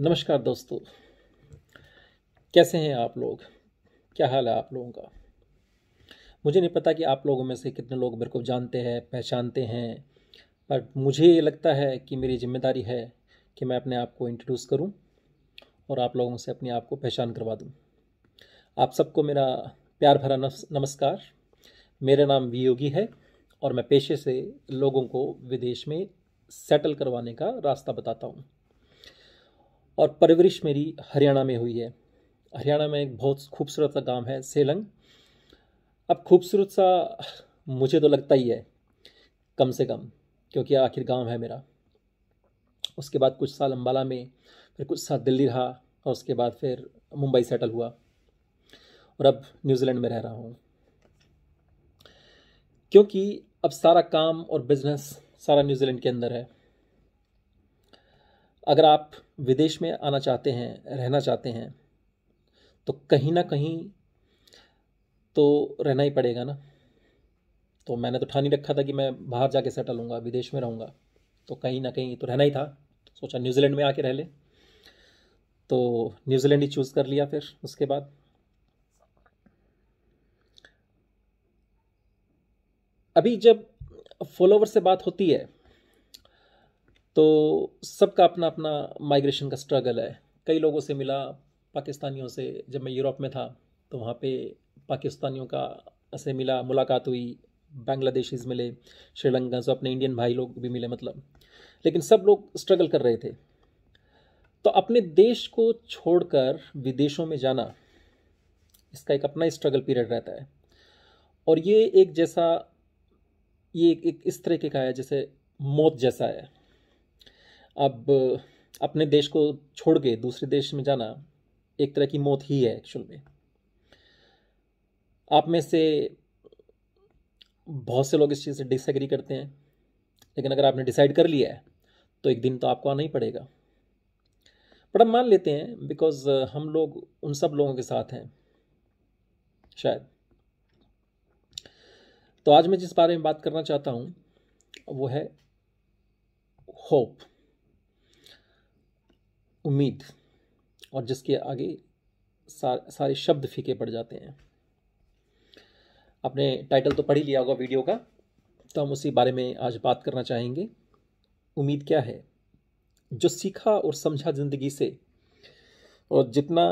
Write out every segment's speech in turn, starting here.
नमस्कार दोस्तों कैसे हैं आप लोग क्या हाल है आप लोगों का मुझे नहीं पता कि आप लोगों में से कितने लोग मेरे को जानते हैं पहचानते हैं पर मुझे ये लगता है कि मेरी जिम्मेदारी है कि मैं अपने आप को इंट्रोड्यूस करूं और आप लोगों से अपने आप को पहचान करवा दूं आप सबको मेरा प्यार भरा नमस्कार मेरा नाम वियोगी है और मैं पेशे से लोगों को विदेश में सेटल करवाने का रास्ता बताता हूँ और परवरिश मेरी हरियाणा में हुई है हरियाणा में एक बहुत खूबसूरत सा गांव है सेलंग अब खूबसूरत सा मुझे तो लगता ही है कम से कम क्योंकि आखिर गांव है मेरा उसके बाद कुछ साल अम्बाला में फिर कुछ साल दिल्ली रहा और उसके बाद फिर मुंबई सेटल हुआ और अब न्यूजीलैंड में रह रहा हूँ क्योंकि अब सारा काम और बिजनेस सारा न्यूजीलैंड के अंदर है अगर आप विदेश में आना चाहते हैं रहना चाहते हैं तो कहीं ना कहीं तो रहना ही पड़ेगा ना तो मैंने तो ठानी रखा था कि मैं बाहर जाके सेटल हूँगा विदेश में रहूँगा तो कहीं ना कहीं तो रहना ही था सोचा न्यूजीलैंड में आके रह ले तो न्यूजीलैंड ही चूज़ कर लिया फिर उसके बाद अभी जब फॉलोवर से बात होती है तो सबका अपना अपना माइग्रेशन का स्ट्रगल है कई लोगों से मिला पाकिस्तानियों से जब मैं यूरोप में था तो वहाँ पे पाकिस्तानियों का से मिला मुलाकात हुई बांग्लादेशीज मिले श्रीलंका से अपने इंडियन भाई लोग भी मिले मतलब लेकिन सब लोग स्ट्रगल कर रहे थे तो अपने देश को छोड़कर विदेशों में जाना इसका एक अपना स्ट्रगल पीरियड रहता है और ये एक जैसा ये एक, एक इस तरीके का है जैसे मौत जैसा है अब अपने देश को छोड़ के दूसरे देश में जाना एक तरह की मौत ही है एक्चुअल में आप में से बहुत से लोग इस चीज़ से डिसएग्री करते हैं लेकिन अगर आपने डिसाइड कर लिया है तो एक दिन तो आपको आना ही पड़ेगा बट हम मान लेते हैं बिकॉज uh, हम लोग उन सब लोगों के साथ हैं शायद तो आज मैं जिस बारे में बात करना चाहता हूँ वो है होप उम्मीद और जिसके आगे सा, सारे शब्द फीके पड़ जाते हैं आपने टाइटल तो पढ़ ही लिया होगा वीडियो का तो हम उसी बारे में आज बात करना चाहेंगे उम्मीद क्या है जो सीखा और समझा ज़िंदगी से और जितना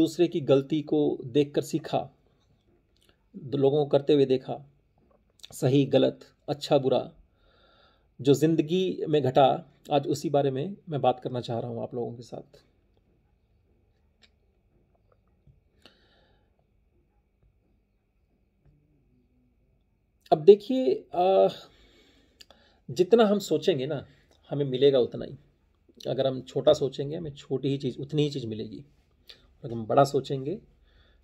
दूसरे की गलती को देखकर सीखा लोगों को करते हुए देखा सही गलत अच्छा बुरा जो ज़िंदगी में घटा आज उसी बारे में मैं बात करना चाह रहा हूँ आप लोगों के साथ अब देखिए जितना हम सोचेंगे ना हमें मिलेगा उतना ही अगर हम छोटा सोचेंगे हमें छोटी ही चीज़ उतनी ही चीज़ मिलेगी अगर हम बड़ा सोचेंगे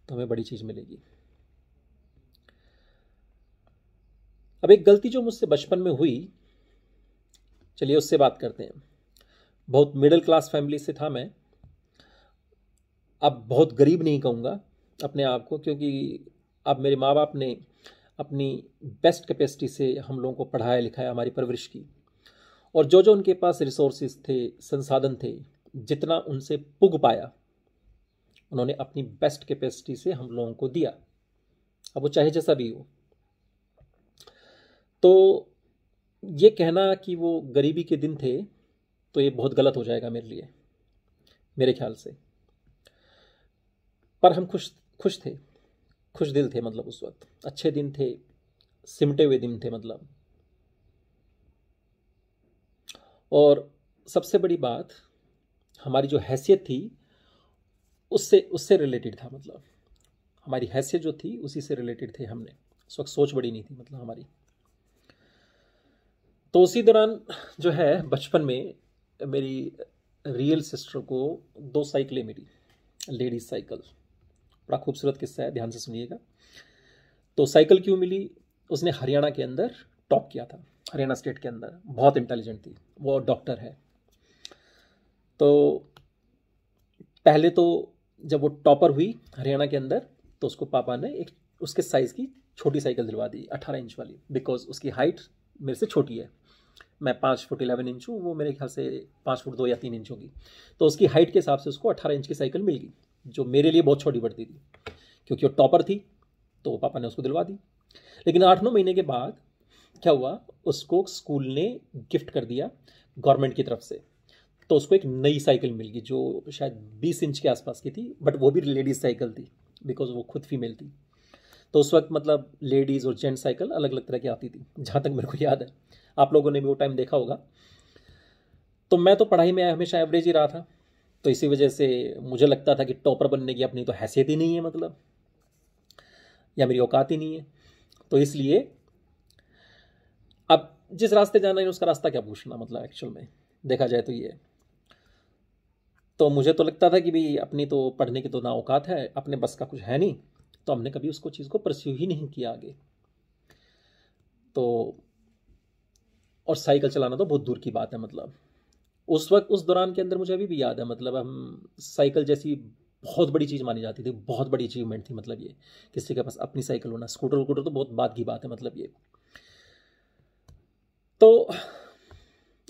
तो हमें बड़ी चीज़ मिलेगी अब एक गलती जो मुझसे बचपन में हुई चलिए उससे बात करते हैं बहुत मिडिल क्लास फैमिली से था मैं अब बहुत गरीब नहीं कहूँगा अपने आप को क्योंकि अब मेरे माँ बाप ने अपनी बेस्ट कैपेसिटी से हम लोगों को पढ़ाया लिखाया हमारी परवरिश की और जो जो उनके पास रिसोर्सेज थे संसाधन थे जितना उनसे पुग पाया उन्होंने अपनी बेस्ट कैपेसिटी से हम लोगों को दिया अब वो चाहे जैसा भी हो तो ये कहना कि वो गरीबी के दिन थे तो ये बहुत गलत हो जाएगा मेरे लिए मेरे ख्याल से पर हम खुश खुश थे खुश दिल थे मतलब उस वक्त अच्छे दिन थे सिमटे हुए दिन थे मतलब और सबसे बड़ी बात हमारी जो हैसियत थी उससे उससे रिलेटेड था मतलब हमारी हैसियत जो थी उसी से रिलेटेड थे हमने उस वक्त सोच बड़ी नहीं थी मतलब हमारी तो उसी दौरान जो है बचपन में मेरी रियल सिस्टर को दो साइकिलें मिली लेडीज साइकिल बड़ा खूबसूरत किस्सा है ध्यान से सुनिएगा तो साइकिल क्यों मिली उसने हरियाणा के अंदर टॉप किया था हरियाणा स्टेट के अंदर बहुत इंटेलिजेंट थी वो डॉक्टर है तो पहले तो जब वो टॉपर हुई हरियाणा के अंदर तो उसको पापा ने एक उसके साइज़ की छोटी साइकिल दिलवा दी अट्ठारह इंच वाली बिकॉज उसकी हाइट मेरे से छोटी है मैं पाँच फुट इलेवन इंच हूँ वो मेरे ख्याल से पाँच फुट दो या तीन इंच होगी तो उसकी हाइट के हिसाब से उसको अट्ठारह इंच की साइकिल मिल गई जो मेरे लिए बहुत छोटी पड़ती थी क्योंकि वो टॉपर थी तो पापा ने उसको दिलवा दी लेकिन आठ नौ महीने के बाद क्या हुआ उसको स्कूल ने गिफ्ट कर दिया गवर्नमेंट की तरफ से तो उसको एक नई साइकिल मिल गई जो शायद बीस इंच के आसपास की थी बट वो भी लेडीज़ साइकिल थी बिकॉज वो खुद फीमेल थी तो उस वक्त मतलब लेडीज़ और जेंट्स साइकिल अलग अलग तरह की आती थी जहाँ तक मेरे को याद है आप लोगों ने भी वो टाइम देखा होगा तो मैं तो पढ़ाई में हमेशा एवरेज ही रहा था तो इसी वजह से मुझे लगता था कि टॉपर बनने की अपनी तो हैसियत ही नहीं है मतलब या मेरी औकात ही नहीं है तो इसलिए अब जिस रास्ते जाना है उसका रास्ता क्या पूछना मतलब एक्चुअल में देखा जाए तो ये तो मुझे तो लगता था कि भाई अपनी तो पढ़ने की तो ना औकात है अपने बस का कुछ है नहीं तो हमने कभी उसको चीज़ को परस्यू ही नहीं किया आगे तो और साइकिल चलाना तो बहुत दूर की बात है मतलब उस वक्त उस दौरान के अंदर मुझे अभी भी याद है मतलब हम साइकिल जैसी बहुत बड़ी चीज़ मानी जाती थी बहुत बड़ी अचीवमेंट थी मतलब ये किसी के पास अपनी साइकिल होना स्कूटर वकूटर तो बहुत बात की बात है मतलब ये तो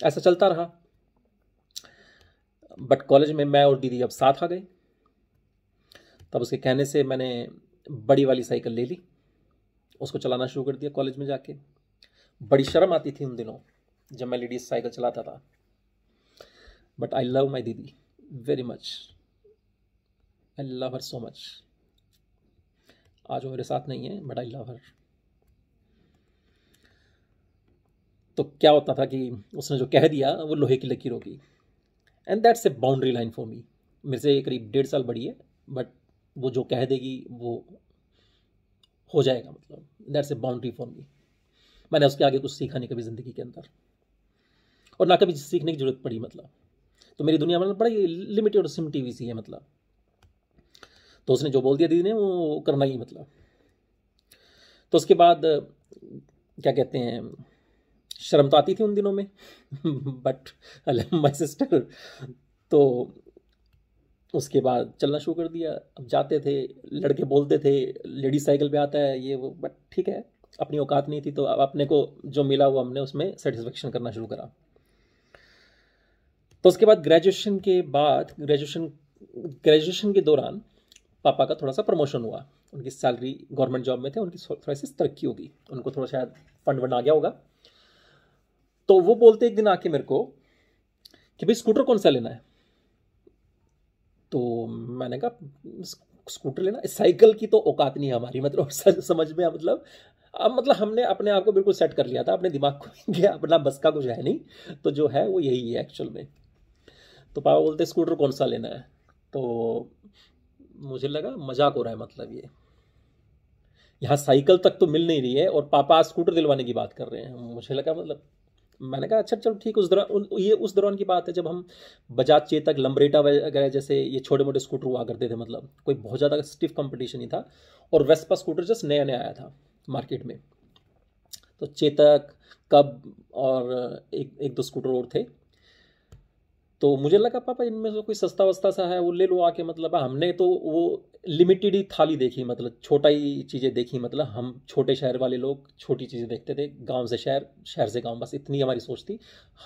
ऐसा चलता रहा बट कॉलेज में मैं और दीदी अब साथ आ गए तब उसके कहने से मैंने बड़ी वाली साइकिल ले ली उसको चलाना शुरू कर दिया कॉलेज में जाके बड़ी शर्म आती थी उन दिनों जब मैं लेडीज साइकिल चलाता था but I love my didi very much I love her so much आज वो मेरे साथ नहीं है बट आई लव हर तो क्या होता था कि उसने जो कह दिया वो लोहे की लकीर होगी and that's a boundary line for me मेरे से करीब डेढ़ साल बड़ी है बट वो जो कह देगी वो हो जाएगा मतलब that's a boundary for me मैंने उसके आगे कुछ सीखा नहीं कभी ज़िंदगी के अंदर और ना कभी सीखने की ज़रूरत पड़ी मतलब तो मेरी दुनिया मतलब बड़ी लिमिटेड और सिम टी सी है मतलब तो उसने जो बोल दिया दीदी ने वो करना ही मतलब तो उसके बाद क्या कहते हैं शर्म तो आती थी उन दिनों में बट माई सिस्टर तो उसके बाद चलना शुरू कर दिया अब जाते थे लड़के बोलते थे लेडीज साइकिल पे आता है ये वो बट ठीक है अपनी औकात नहीं थी तो अपने को जो मिला वो हमने उसमें सेटिस्फेक्शन करना शुरू करा तो उसके बाद ग्रेजुएशन के बाद ग्रेजुएशन ग्रेजुएशन के दौरान पापा का थोड़ा सा प्रमोशन हुआ उनकी सैलरी गवर्नमेंट जॉब में थे उनकी थोड़ी सी तरक्की होगी उनको थोड़ा शायद फंड वंड आ गया होगा तो वो बोलते एक दिन आके मेरे को कि भाई स्कूटर कौन सा लेना है तो मैंने कहा स्कूटर लेना साइकिल की तो औकात नहीं है हमारी मतलब समझ में मतलब अब मतलब हमने अपने आप को बिल्कुल सेट कर लिया था अपने दिमाग को अपना बस का कुछ है नहीं तो जो है वो यही है एक्चुअल में तो पापा बोलते स्कूटर कौन सा लेना है तो मुझे लगा मजाक हो रहा है मतलब ये यहाँ साइकिल तक तो मिल नहीं रही है और पापा स्कूटर दिलवाने की बात कर रहे हैं मुझे लगा मतलब मैंने कहा अच्छा चलो ठीक उस दौरान ये उस दौरान की बात है जब हम बजाज चेतक लम्बरेटा वगैरह जैसे ये छोटे मोटे स्कूटर हुआ करते थे मतलब कोई बहुत ज़्यादा स्टिफ कंपटीशन ही था और वेस्पा स्कूटर जस्ट नया नया आया था मार्केट में तो चेतक कब और एक एक दो स्कूटर और थे तो मुझे लगा पापा इनमें से कोई सस्ता वस्ता सा है वो ले लो आके मतलब हमने तो वो लिमिटेड ही थाली देखी मतलब छोटा ही चीज़ें देखी मतलब हम छोटे शहर वाले लोग छोटी चीज़ें देखते थे गांव से शहर शहर से गांव बस इतनी हमारी सोच थी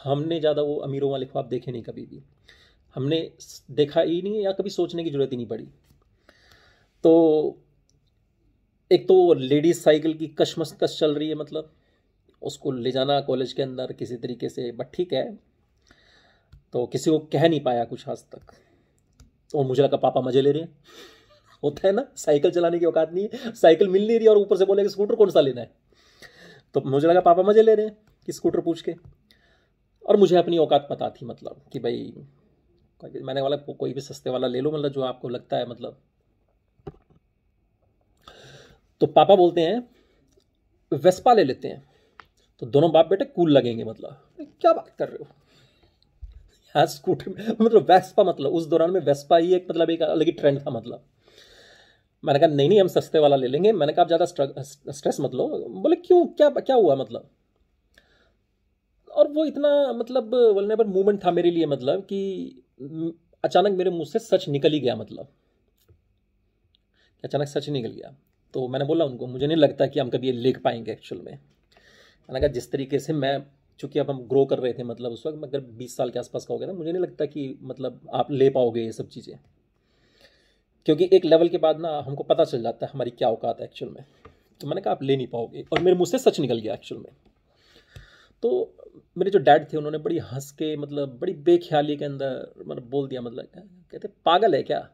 हमने ज़्यादा वो अमीरों वाले ख्वाब देखे नहीं कभी भी हमने देखा ही नहीं या कभी सोचने की ज़रूरत ही नहीं पड़ी तो एक तो लेडीज साइकिल की कश चल रही है मतलब उसको ले जाना कॉलेज के अंदर किसी तरीके से बट ठीक है तो किसी को कह नहीं पाया कुछ आज तक और तो मुझे लगा पापा मजे ले रहे हैं होता है ना साइकिल चलाने की औकात नहीं है साइकिल मिल नहीं रही और ऊपर से बोले कि स्कूटर कौन सा लेना है तो मुझे लगा पापा मजे ले रहे हैं कि स्कूटर पूछ के और मुझे अपनी औकात पता थी मतलब कि भाई मैंने वाला को, कोई भी सस्ते वाला ले लो मतलब जो आपको लगता है मतलब तो पापा बोलते हैं वेस्पा ले लेते हैं तो दोनों बाप बेटे कूल लगेंगे मतलब क्या बात कर रहे हो यार स्कूटर मतलब वेस्पा मतलब उस दौरान में वेस्पा ही एक मतलब एक अलग ही ट्रेंड था मतलब मैंने कहा नहीं नहीं हम सस्ते वाला ले लेंगे मैंने कहा आप ज़्यादा स्ट्रेस मत लो बोले क्यों क्या क्या हुआ मतलब और वो इतना मतलब वलनेबल मूवमेंट था मेरे लिए मतलब कि अचानक मेरे मुंह से सच निकल ही गया मतलब अचानक सच निकल गया तो मैंने बोला उनको मुझे नहीं लगता कि हम कभी ये लिख पाएंगे एक्चुअल में मैंने कहा जिस तरीके से मैं चूँकि अब हम ग्रो कर रहे थे मतलब उस वक्त मगर बीस साल के आसपास का हो गया था मुझे नहीं लगता कि मतलब आप ले पाओगे ये सब चीज़ें क्योंकि एक लेवल के बाद ना हमको पता चल जाता है हमारी क्या औकात है एक्चुअल में तो मैंने कहा आप ले नहीं पाओगे और मेरे मुँह से सच निकल गया एक्चुअल में तो मेरे जो डैड थे उन्होंने बड़ी हंस के मतलब बड़ी बेख्याली के अंदर मतलब बोल दिया मतलब कहते पागल है क्या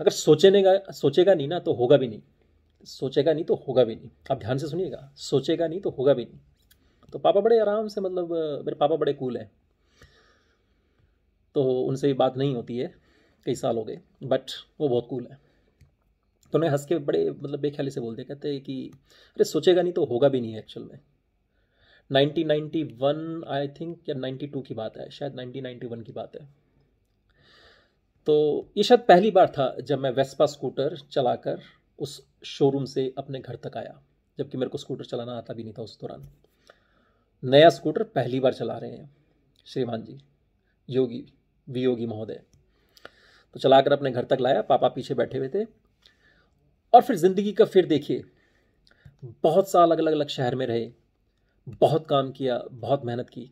अगर सोचेगा सोचेगा नहीं ना तो होगा भी नहीं सोचेगा नहीं तो होगा भी नहीं आप ध्यान से सुनिएगा सोचेगा नहीं तो होगा भी नहीं तो पापा बड़े आराम से मतलब मेरे पापा बड़े कूल हैं तो उनसे भी बात नहीं होती है कई साल हो गए बट वो बहुत कूल है तो उन्हें हंस के बड़े मतलब बेख्याली से बोलते कहते हैं कि अरे सोचेगा नहीं तो होगा भी नहीं है एक्चुअल में 1991 आई थिंक या 92 की बात है शायद 1991 की बात है तो ये शायद पहली बार था जब मैं वेस्पा स्कूटर चलाकर उस शोरूम से अपने घर तक आया जबकि मेरे को स्कूटर चलाना आता भी नहीं था उस दौरान नया स्कूटर पहली बार चला रहे हैं श्रीमान जी योगी वी योगी महोदय तो चलाकर अपने घर तक लाया पापा पीछे बैठे हुए थे और फिर ज़िंदगी का फिर देखिए बहुत साल अलग अलग शहर में रहे बहुत काम किया बहुत मेहनत की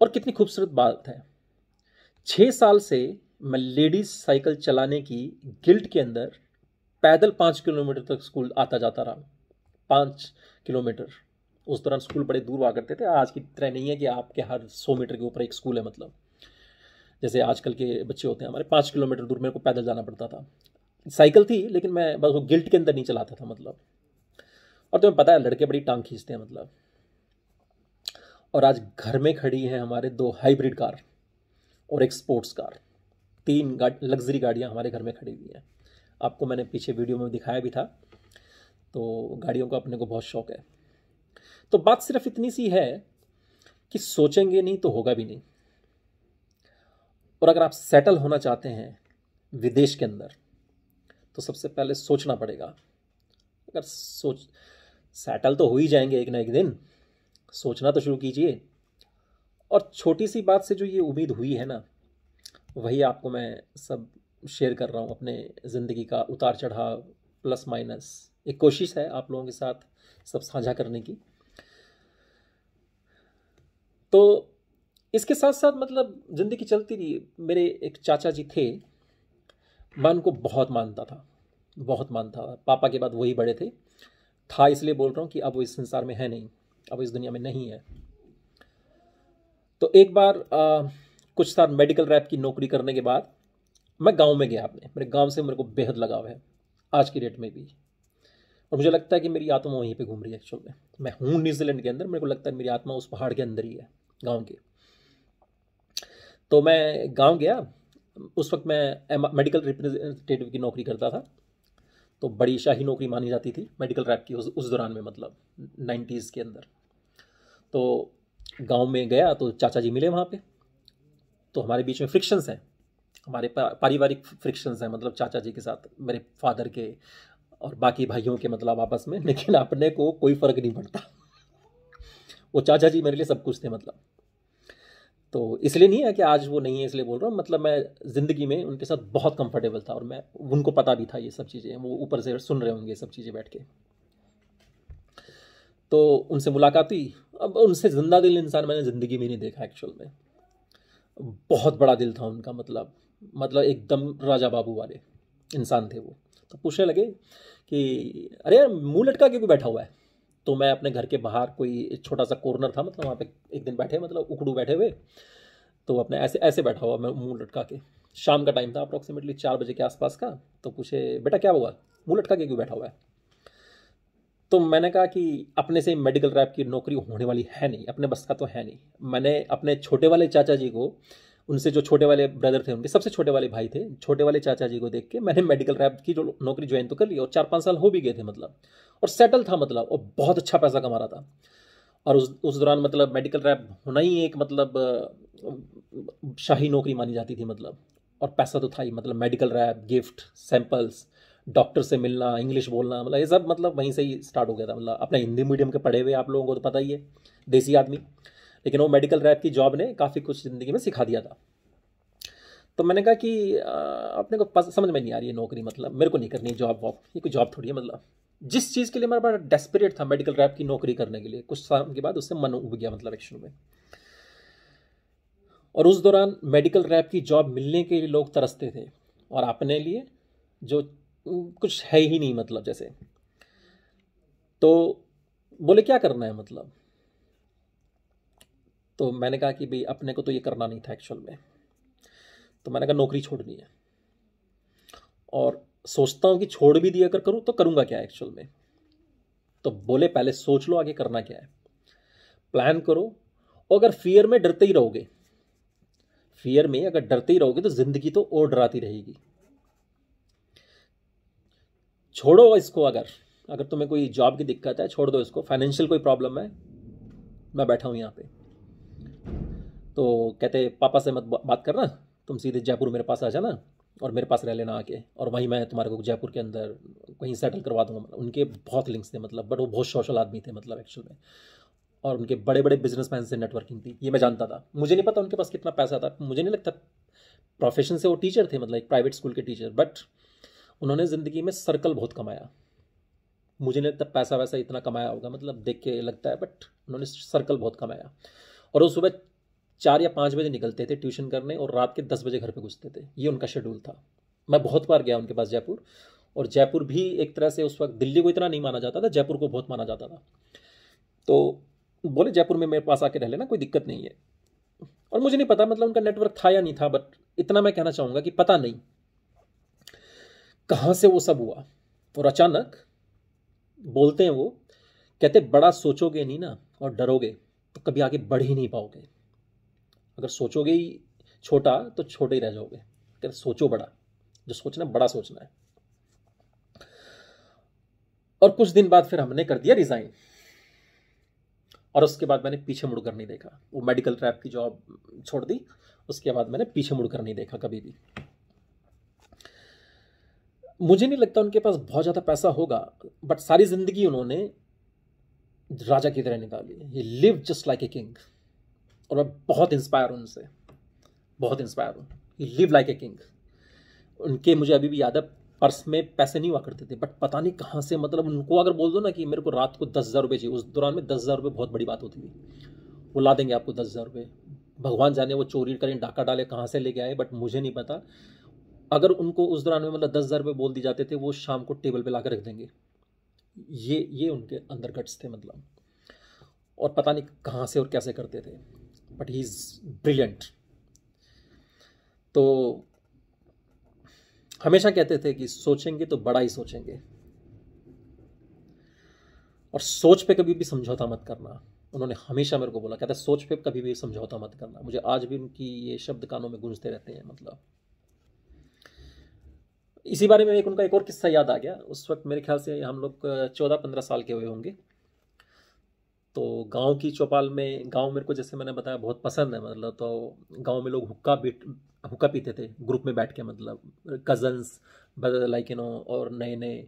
और कितनी खूबसूरत बात है छः साल से मैं लेडीज साइकिल चलाने की गिल्ट के अंदर पैदल पाँच किलोमीटर तक स्कूल आता जाता रहा पाँच किलोमीटर उस दौरान स्कूल बड़े दूर हुआ करते थे आज की तरह नहीं है कि आपके हर सौ मीटर के ऊपर एक स्कूल है मतलब जैसे आजकल के बच्चे होते हैं हमारे पाँच किलोमीटर दूर मेरे को पैदल जाना पड़ता था साइकिल थी लेकिन मैं बस वो गिल्ट के अंदर नहीं चलाता था मतलब और तुम्हें तो पता है लड़के बड़ी टांग खींचते हैं मतलब और आज घर में खड़ी है हमारे दो हाइब्रिड कार और एक स्पोर्ट्स कार तीन गाड़ लग्जरी गाड़ियाँ हमारे घर में खड़ी हुई हैं आपको मैंने पीछे वीडियो में दिखाया भी था तो गाड़ियों का अपने को बहुत शौक है तो बात सिर्फ इतनी सी है कि सोचेंगे नहीं तो होगा भी नहीं और अगर आप सेटल होना चाहते हैं विदेश के अंदर तो सबसे पहले सोचना पड़ेगा अगर सोच सेटल तो हो ही जाएंगे एक ना एक दिन सोचना तो शुरू कीजिए और छोटी सी बात से जो ये उम्मीद हुई है ना वही आपको मैं सब शेयर कर रहा हूँ अपने ज़िंदगी का उतार चढ़ाव प्लस माइनस एक कोशिश है आप लोगों के साथ सब साझा करने की तो इसके साथ साथ मतलब ज़िंदगी चलती रही मेरे एक चाचा जी थे मैं उनको बहुत मानता था बहुत मानता था पापा के बाद वही बड़े थे था इसलिए बोल रहा हूँ कि अब वो इस संसार में है नहीं अब इस दुनिया में नहीं है तो एक बार आ, कुछ साल मेडिकल रैप की नौकरी करने के बाद मैं गांव में गया अपने मेरे गांव से मेरे को बेहद लगाव है आज की डेट में भी और मुझे लगता है कि मेरी आत्मा वहीं पे घूम रही है एक्चुअल में मैं हूँ न्यूजीलैंड के अंदर मेरे को लगता है मेरी आत्मा उस पहाड़ के अंदर ही है गाँव के तो मैं गाँव गया उस वक्त मैं मेडिकल रिप्रेजेंटेटिव की नौकरी करता था तो बड़ी शाही नौकरी मानी जाती थी मेडिकल रैप की उस, उस दौरान में मतलब नाइन्टीज़ के अंदर तो गांव में गया तो चाचा जी मिले वहाँ पे तो हमारे बीच में फ्रिक्शंस हैं हमारे पारिवारिक फ्रिक्शंस हैं मतलब चाचा जी के साथ मेरे फादर के और बाकी भाइयों के मतलब आपस में लेकिन अपने को कोई फ़र्क नहीं पड़ता वो चाचा जी मेरे लिए सब कुछ थे मतलब तो इसलिए नहीं है कि आज वो नहीं है इसलिए बोल रहा हूँ मतलब मैं ज़िंदगी में उनके साथ बहुत कंफर्टेबल था और मैं उनको पता भी था ये सब चीज़ें वो ऊपर से सुन रहे होंगे सब चीज़ें बैठ के तो उनसे मुलाकात हुई अब उनसे जिंदा दिल इंसान मैंने ज़िंदगी में नहीं देखा एक्चुअल में बहुत बड़ा दिल था उनका मतलब मतलब एकदम राजा बाबू वाले इंसान थे वो तो पूछने लगे कि अरे यार मुँह लटका क्यों बैठा हुआ है तो मैं अपने घर के बाहर कोई छोटा सा कॉर्नर था मतलब वहाँ पे एक दिन बैठे मतलब उकड़ू बैठे हुए तो अपने ऐसे ऐसे बैठा हुआ मैं मुँह लटका के शाम का टाइम था अप्रॉक्सीमेटली चार बजे के आसपास का तो पूछे बेटा क्या हुआ मुँह लटका के क्यों बैठा हुआ है तो मैंने कहा कि अपने से मेडिकल रैप की नौकरी होने वाली है नहीं अपने बस का तो है नहीं मैंने अपने छोटे वाले चाचा जी को उनसे जो छोटे वाले ब्रदर थे उनके सबसे छोटे वाले भाई थे छोटे वाले चाचा जी को देख के मैंने मेडिकल रैप की जो नौकरी ज्वाइन तो कर ली और चार पाँच साल हो भी गए थे मतलब और सेटल था मतलब और बहुत अच्छा पैसा कमा रहा था और उस उस दौरान मतलब मेडिकल रैप होना ही एक मतलब शाही नौकरी मानी जाती थी मतलब और पैसा तो था ही मतलब medical rep gift samples doctor से मिलना इंग्लिश बोलना मतलब ये सब मतलब वहीं से ही स्टार्ट हो गया था मतलब अपना हिंदी मीडियम के पढ़े हुए आप लोगों को तो पता ही है देसी आदमी लेकिन वो मेडिकल रैप की जॉब ने काफ़ी कुछ ज़िंदगी में सिखा दिया था तो मैंने कहा कि अपने को समझ में नहीं आ रही है नौकरी मतलब मेरे को नहीं करनी जॉब वॉब ये कोई जॉब थोड़ी है मतलब जिस चीज़ के लिए मेरा बड़ा डेस्परेट था मेडिकल रैप की नौकरी करने के लिए कुछ साल के बाद उससे मन उग गया मतलब एक शुरू में और उस दौरान मेडिकल रैप की जॉब मिलने के लिए लोग तरसते थे और अपने लिए जो कुछ है ही नहीं मतलब जैसे तो बोले क्या करना है मतलब तो मैंने कहा कि भाई अपने को तो ये करना नहीं था एक्चुअल में तो मैंने कहा नौकरी छोड़नी है और सोचता हूँ कि छोड़ भी दिया अगर करूँ तो करूँगा क्या एक्चुअल में तो बोले पहले सोच लो आगे करना क्या है प्लान करो और अगर फियर में डरते ही रहोगे फियर में अगर डरते ही रहोगे तो ज़िंदगी तो और डराती रहेगी छोड़ो इसको अगर अगर तुम्हें कोई जॉब की दिक्कत है छोड़ दो इसको फाइनेंशियल कोई प्रॉब्लम है मैं बैठा हूँ यहाँ पे तो कहते पापा से मत बात करना तुम सीधे जयपुर मेरे पास आ जाना और मेरे पास रह लेना आके और वहीं मैं तुम्हारे को जयपुर के अंदर कहीं सेटल करवा दूंगा मतलब उनके बहुत लिंक्स थे मतलब बट वो बहुत सोशल आदमी थे मतलब एक्चुअल में और उनके बड़े बड़े बिजनेस से नेटवर्किंग थी ये मैं जानता था मुझे नहीं पता उनके पास कितना पैसा था मुझे नहीं लगता प्रोफेशन से वो टीचर थे मतलब एक प्राइवेट स्कूल के टीचर बट उन्होंने ज़िंदगी में सर्कल बहुत कमाया मुझे नहीं लगता पैसा वैसा इतना कमाया होगा मतलब देख के लगता है बट उन्होंने सर्कल बहुत कमाया और वो सुबह चार या पाँच बजे निकलते थे ट्यूशन करने और रात के दस बजे घर पे घुसते थे ये उनका शेड्यूल था मैं बहुत बार गया उनके पास जयपुर और जयपुर भी एक तरह से उस वक्त दिल्ली को इतना नहीं माना जाता था जयपुर को बहुत माना जाता था तो बोले जयपुर में मेरे पास आके रह लेना कोई दिक्कत नहीं है और मुझे नहीं पता मतलब उनका नेटवर्क था या नहीं था बट इतना मैं कहना चाहूँगा कि पता नहीं कहाँ से वो सब हुआ और अचानक बोलते हैं वो कहते बड़ा सोचोगे नहीं ना और डरोगे तो कभी आगे बढ़ ही नहीं पाओगे अगर सोचोगे ही छोटा तो छोटे ही रह जाओगे कहते सोचो बड़ा जो सोचना बड़ा सोचना है और कुछ दिन बाद फिर हमने कर दिया रिज़ाइन और उसके बाद मैंने पीछे मुड़कर नहीं देखा वो मेडिकल ट्रैप की जॉब छोड़ दी उसके बाद मैंने पीछे मुड़कर नहीं देखा कभी भी मुझे नहीं लगता उनके पास बहुत ज़्यादा पैसा होगा बट सारी ज़िंदगी उन्होंने राजा की तरह निकाली he live just like a king और मैं बहुत इंस्पायर हूँ उनसे बहुत इंस्पायर हूँ he live like a king उनके मुझे अभी भी याद है पर्स में पैसे नहीं हुआ करते थे बट पता नहीं कहाँ से मतलब उनको अगर बोल दो ना कि मेरे को रात को दस हज़ार रुपये चाहिए उस दौरान में दस हज़ार रुपये बहुत बड़ी बात होती थी वो ला देंगे आपको दस हज़ार रुपये भगवान जाने वो चोरी करें डाका डाले कहाँ से लेके आए बट मुझे नहीं पता अगर उनको उस दौरान में मतलब दस हज़ार रुपये बोल दिए जाते थे वो शाम को टेबल पे ला कर रख देंगे ये ये उनके अंदर गट्स थे मतलब और पता नहीं कहाँ से और कैसे करते थे बट ही इज़ ब्रिलियंट तो हमेशा कहते थे कि सोचेंगे तो बड़ा ही सोचेंगे और सोच पे कभी भी समझौता मत करना उन्होंने हमेशा मेरे को बोला कहते सोच पे कभी भी समझौता मत करना मुझे आज भी उनकी ये शब्द कानों में गूंजते रहते हैं मतलब इसी बारे में एक उनका एक और किस्सा याद आ गया उस वक्त मेरे ख्याल से हम लोग चौदह पंद्रह साल के हुए होंगे तो गांव की चौपाल में गांव मेरे को जैसे मैंने बताया बहुत पसंद है मतलब तो गांव में लोग हुक्का बीट हुक्का पीते थे ग्रुप में बैठ के मतलब कजन्स लाइक यू नो और नए नए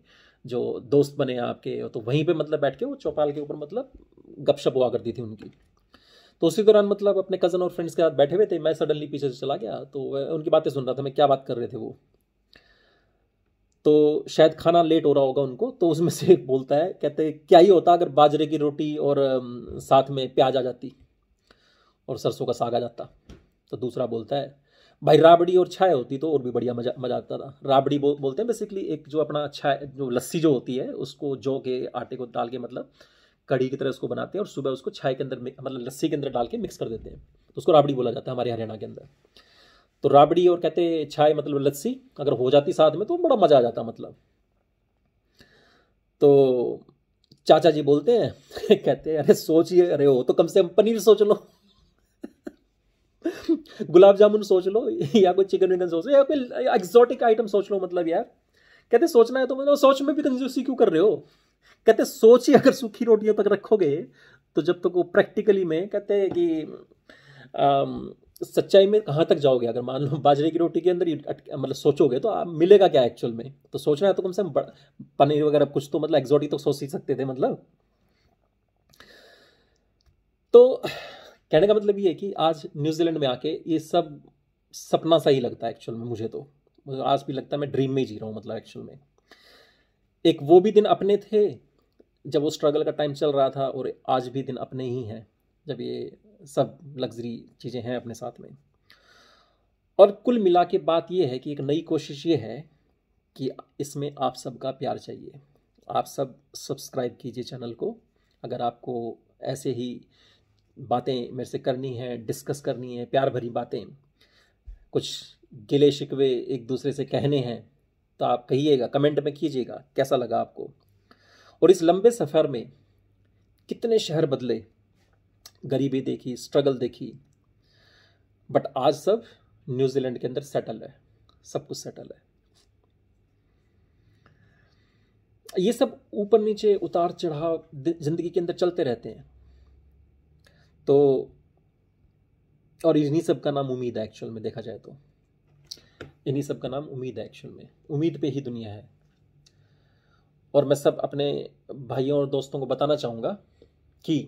जो दोस्त बने आपके तो वहीं पे मतलब बैठ के वो चौपाल के ऊपर मतलब गपशप हुआ करती थी उनकी तो उसी दौरान मतलब अपने कज़न और फ्रेंड्स के साथ बैठे हुए थे मैं सडनली पीछे से चला गया तो उनकी बातें सुन रहा था मैं क्या बात कर रहे थे वो तो शायद खाना लेट हो रहा होगा उनको तो उसमें से एक बोलता है कहते क्या ही होता अगर बाजरे की रोटी और साथ में प्याज आ जाती और सरसों का साग आ जाता तो दूसरा बोलता है भाई राबड़ी और छाय होती तो और भी बढ़िया मजा मजा आता था राबड़ी बो, बोलते हैं बेसिकली एक जो अपना छाय जो लस्सी जो होती है उसको जौ के आटे को डाल के मतलब कड़ी की तरह उसको बनाते हैं और सुबह उसको छाय के अंदर मतलब लस्सी के अंदर डाल के मिक्स कर देते हैं तो उसको राबड़ी बोला जाता है हमारे हरियाणा के अंदर तो राबड़ी और कहते छाय मतलब लस्सी अगर हो जाती साथ में तो बड़ा मज़ा आ जाता मतलब तो चाचा जी बोलते हैं कहते हैं अरे सोचिए अरे हो तो कम से कम पनीर सोच लो गुलाब जामुन सोच लो या कोई चिकन विकन सोच लो या कोई एग्जॉटिक आइटम सोच लो मतलब यार कहते सोचना है तो मतलब सोच में भी कंजूसी क्यों कर रहे हो कहते सोच ही अगर सूखी रोटियों तक रखोगे तो जब तक तो वो प्रैक्टिकली में कहते हैं कि आम, सच्चाई में कहाँ तक जाओगे अगर मान लो बाजरे की रोटी के अंदर मतलब सोचोगे तो आप मिलेगा क्या एक्चुअल में तो सोचना है तो कम से कम पनीर वगैरह कुछ तो मतलब एक्जॉटिक तो सोच ही सकते थे मतलब तो कहने का मतलब ये है कि आज न्यूजीलैंड में आके ये सब सपना सा ही लगता है एक्चुअल में मुझे तो मुझे आज भी लगता है मैं ड्रीम में ही जी रहा हूँ मतलब एक्चुअल में एक वो भी दिन अपने थे जब वो स्ट्रगल का टाइम चल रहा था और आज भी दिन अपने ही हैं जब ये सब लग्जरी चीज़ें हैं अपने साथ में और कुल मिला के बात यह है कि एक नई कोशिश ये है कि इसमें आप सबका प्यार चाहिए आप सब सब्सक्राइब कीजिए चैनल को अगर आपको ऐसे ही बातें मेरे से करनी है डिस्कस करनी है प्यार भरी बातें कुछ गिले शिकवे एक दूसरे से कहने हैं तो आप कहिएगा कमेंट में कीजिएगा कैसा लगा आपको और इस लंबे सफ़र में कितने शहर बदले गरीबी देखी स्ट्रगल देखी बट आज सब न्यूजीलैंड के अंदर सेटल है सब कुछ सेटल है ये सब ऊपर नीचे उतार चढ़ाव जिंदगी के अंदर चलते रहते हैं तो और इन्हीं सब का नाम उम्मीद है एक्चुअल में देखा जाए तो इन्हीं सब का नाम उम्मीद है एक्चुअल में उम्मीद पे ही दुनिया है और मैं सब अपने भाइयों और दोस्तों को बताना चाहूँगा कि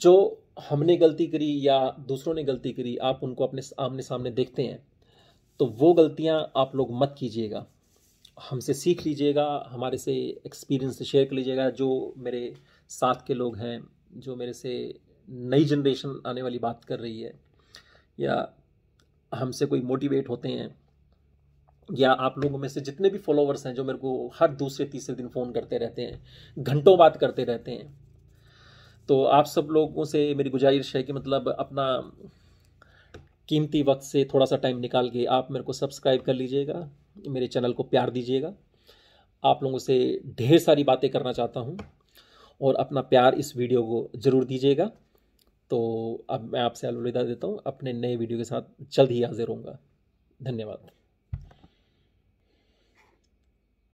जो हमने गलती करी या दूसरों ने गलती करी आप उनको अपने आमने सामने देखते हैं तो वो गलतियाँ आप लोग मत कीजिएगा हमसे सीख लीजिएगा हमारे से एक्सपीरियंस शेयर कर लीजिएगा जो मेरे साथ के लोग हैं जो मेरे से नई जनरेशन आने वाली बात कर रही है या हमसे कोई मोटिवेट होते हैं या आप लोगों में से जितने भी फॉलोवर्स हैं जो मेरे को हर दूसरे तीसरे दिन फ़ोन करते रहते हैं घंटों बात करते रहते हैं तो आप सब लोगों से मेरी गुजारिश है कि मतलब अपना कीमती वक्त से थोड़ा सा टाइम निकाल के आप मेरे को सब्सक्राइब कर लीजिएगा मेरे चैनल को प्यार दीजिएगा आप लोगों से ढेर सारी बातें करना चाहता हूँ और अपना प्यार इस वीडियो को ज़रूर दीजिएगा तो अब मैं आपसे अलविदा देता हूँ अपने नए वीडियो के साथ जल्द ही हाजिर होऊंगा धन्यवाद